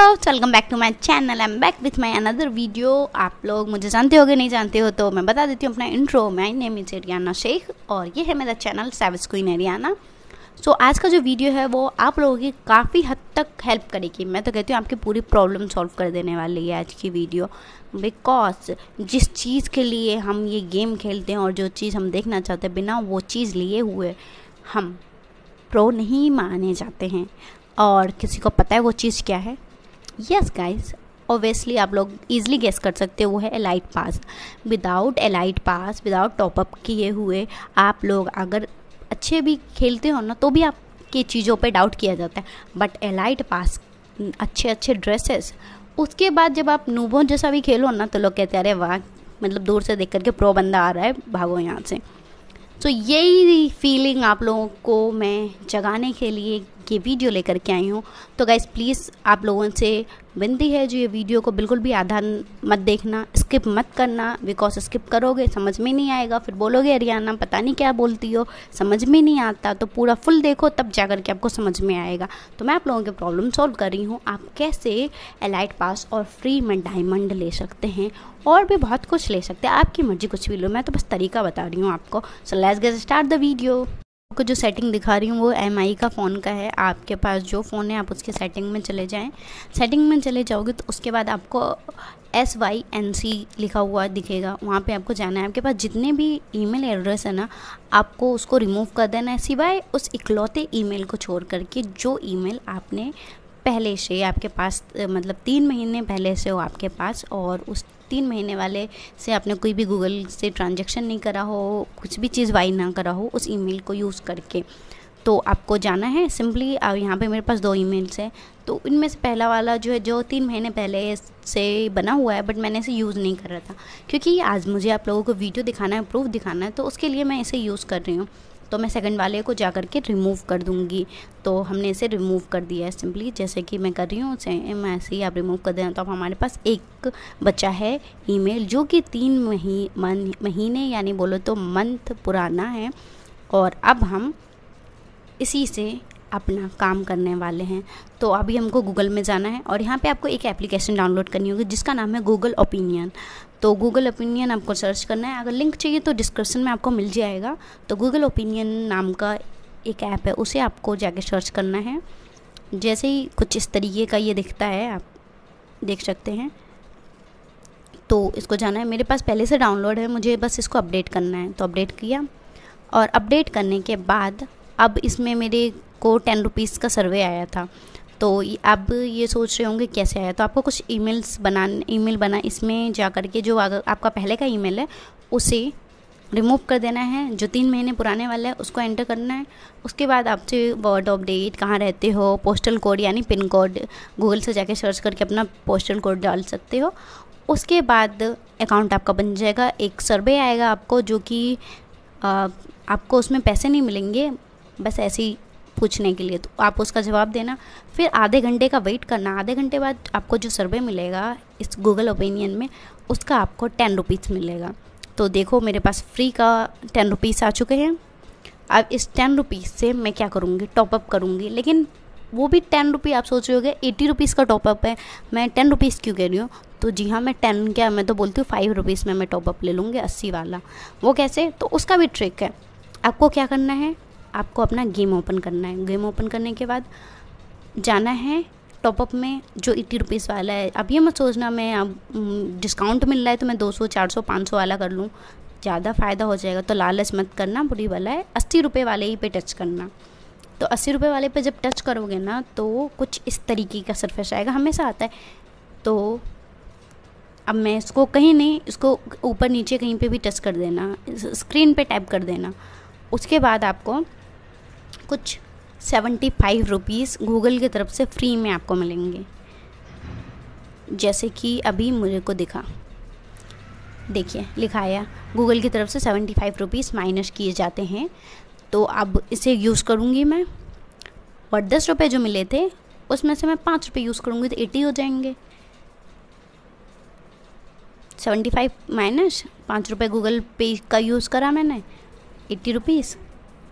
welcome back to my channel I am back with my another video आप लोग मुझे जानते हो नहीं जानते हो तो मैं बता देती हूँ अपना intro my name is Ariana Shaikh और ये है मेरा चैनल सेविस क्वीन एरियाना सो आज का जो वीडियो है वो आप लोगों की काफ़ी हद तक हेल्प करेगी मैं तो कहती हूँ आपकी पूरी प्रॉब्लम सॉल्व कर देने वाली है आज की वीडियो बिकॉज जिस चीज़ के लिए हम ये गेम खेलते हैं और जो चीज़ हम देखना चाहते हैं बिना वो चीज़ लिए हुए हम प्रो नहीं माने जाते हैं और किसी को पता है वो चीज़ क्या है यस गाइस ऑब्वियसली आप लोग ईजिली गेस कर सकते हो वो है elite pass without elite pass without top up किए हुए आप लोग अगर अच्छे भी खेलते हो ना तो भी आपके चीज़ों पे डाउट किया जाता है बट एलाइट पास अच्छे अच्छे ड्रेसेस उसके बाद जब आप नूबों जैसा भी खेलो ना तो लोग कहते हैं अरे वाह मतलब दूर से देख करके प्रो बंदा आ रहा है भागो यहाँ से तो so, यही फीलिंग आप लोगों को मैं जगाने के लिए की वीडियो लेकर के आई हूँ तो गाइज़ प्लीज़ आप लोगों से विनती है जो ये वीडियो को बिल्कुल भी आधा मत देखना स्किप मत करना बिकॉज स्किप करोगे समझ में नहीं आएगा फिर बोलोगे हरियाणा पता नहीं क्या बोलती हो समझ में नहीं आता तो पूरा फुल देखो तब जा के आपको समझ में आएगा तो मैं आप लोगों की प्रॉब्लम सॉल्व कर रही हूँ आप कैसे एलाइट पास और फ्री में डायमंड ले सकते हैं और भी बहुत कुछ ले सकते हैं आपकी मर्जी कुछ भी लो मैं तो बस तरीका बता रही हूँ आपको so let's get start the video आपको जो सेटिंग दिखा रही हूँ वो एम का फ़ोन का है आपके पास जो फ़ोन है आप उसके सेटिंग में चले जाएँ सेटिंग में चले जाओगे तो उसके बाद आपको एस वाई एन सी लिखा हुआ दिखेगा वहाँ पे आपको जाना है आपके पास जितने भी ईमेल एड्रेस है ना आपको उसको रिमूव कर देना है सिवाय उस इकलौते ईमेल को छोड़ करके जो ईमेल आपने पहले से आपके पास मतलब तीन महीने पहले से हो आपके पास और उस तीन महीने वाले से आपने कोई भी गूगल से ट्रांजेक्शन नहीं करा हो कुछ भी चीज़ वाई ना करा हो उस ई को यूज़ करके तो आपको जाना है सिंपली यहाँ पे मेरे पास दो मेल्स हैं तो इनमें से पहला वाला जो है जो तीन महीने पहले से बना हुआ है बट मैंने इसे यूज़ नहीं कर रहा था क्योंकि आज मुझे आप लोगों को वीडियो दिखाना है प्रूफ दिखाना है तो उसके लिए मैं इसे यूज़ कर रही हूँ तो मैं सेकंड वाले को जा करके के रिमूव कर दूँगी तो हमने इसे रिमूव कर दिया है सिंपली जैसे कि मैं कर रही हूँ उसे मैं ऐसे ही आप रिमूव कर देना तो अब हमारे पास एक बच्चा है ईमेल जो कि तीन मही महीने यानी बोलो तो मंथ पुराना है और अब हम इसी से अपना काम करने वाले हैं तो अभी हमको गूगल में जाना है और यहाँ पे आपको एक एप्लीकेशन डाउनलोड करनी होगी जिसका नाम है गूगल ओपिनियन तो गूगल ओपिनियन आपको सर्च करना है अगर लिंक चाहिए तो डिस्क्रिप्शन में आपको मिल जाएगा तो गूगल ओपिनियन नाम का एक ऐप है उसे आपको जाके सर्च करना है जैसे ही कुछ इस तरीके का ये दिखता है आप देख सकते हैं तो इसको जाना है मेरे पास पहले से डाउनलोड है मुझे बस इसको अपडेट करना है तो अपडेट किया और अपडेट करने के बाद अब इसमें मेरे को टेन रुपीज़ का सर्वे आया था तो अब ये सोच रहे होंगे कैसे आया तो आपको कुछ ईमेल्स ई ईमेल बना इसमें जा कर के जो आपका पहले का ईमेल है उसे रिमूव कर देना है जो तीन महीने पुराने वाला है उसको एंटर करना है उसके बाद आपसे वर्ड अपडेट कहाँ रहते हो पोस्टल कोड यानी पिन कोड गूगल से जाके सर्च करके अपना पोस्टल कोड डाल सकते हो उसके बाद अकाउंट आपका बन जाएगा एक सर्वे आएगा आपको जो कि आपको उसमें पैसे नहीं मिलेंगे बस ऐसे ही पूछने के लिए तो आप उसका जवाब देना फिर आधे घंटे का वेट करना आधे घंटे बाद आपको जो सर्वे मिलेगा इस गूगल ओपिनियन में उसका आपको टेन रुपीज़ मिलेगा तो देखो मेरे पास फ्री का टेन रुपीज़ आ चुके हैं अब इस टेन रुपीज़ से मैं क्या करूँगी टॉपअप करूँगी लेकिन वो भी टेन रुपी आप सोच रहे होगे एटी रुपीज़ का टॉपअप है मैं टेन रुपीज़ क्यों कह रही हूँ तो जी हाँ मैं टेन क्या मैं तो बोलती हूँ फाइव रुपीज़ में मैं टॉपअप ले लूँगी अस्सी वाला वो कैसे तो उसका भी ट्रिक है आपको क्या करना है आपको अपना गेम ओपन करना है गेम ओपन करने के बाद जाना है टॉपअप में जो एट्टी रुपीज़ वाला है अब ये मत सोचना मैं अब डिस्काउंट मिल रहा है तो मैं दो सौ चार सौ पाँच सौ वाला कर लूँ ज़्यादा फ़ायदा हो जाएगा तो लालच मत करना बुरी वाला है अस्सी रुपये वाले ही पे टच करना तो अस्सी रुपये वाले पे जब टच करोगे ना तो कुछ इस तरीके का सरफेस आएगा हमेशा आता है तो अब मैं इसको कहीं नहीं इसको ऊपर नीचे कहीं पे भी टच कर देना स्क्रीन पे टैप कर देना उसके बाद आपको कुछ सेवेंटी फाइव रुपीज़ गूगल की तरफ से फ्री में आपको मिलेंगे जैसे कि अभी मुझे को दिखा देखिए लिखाया गूगल की तरफ से सेवेंटी फाइव रुपीज़ माइनस किए जाते हैं तो अब इसे यूज़ करूँगी मैं और दस रुपये जो मिले थे उसमें से मैं पाँच रुपये यूज़ करूँगी तो एटी हो जाएंगे सेवेंटी फाइव माइनस पाँच रुपये गूगल पे का यूज़ करा मैंने एट्टी रुपीज़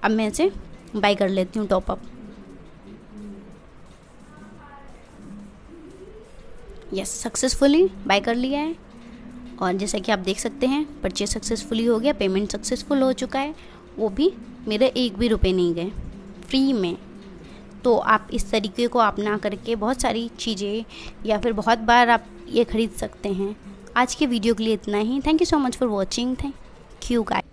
अब मैं इसे बाई कर लेती हूँ टॉपअप यस सक्सेसफुली बाय कर लिया है और जैसा कि आप देख सकते हैं परचेज सक्सेसफुली हो गया पेमेंट सक्सेसफुल हो चुका है वो भी मेरे एक भी रुपए नहीं गए फ्री में तो आप इस तरीके को अपना करके बहुत सारी चीज़ें या फिर बहुत बार आप ये ख़रीद सकते हैं आज के वीडियो के लिए इतना ही thank you so much for watching thank you guy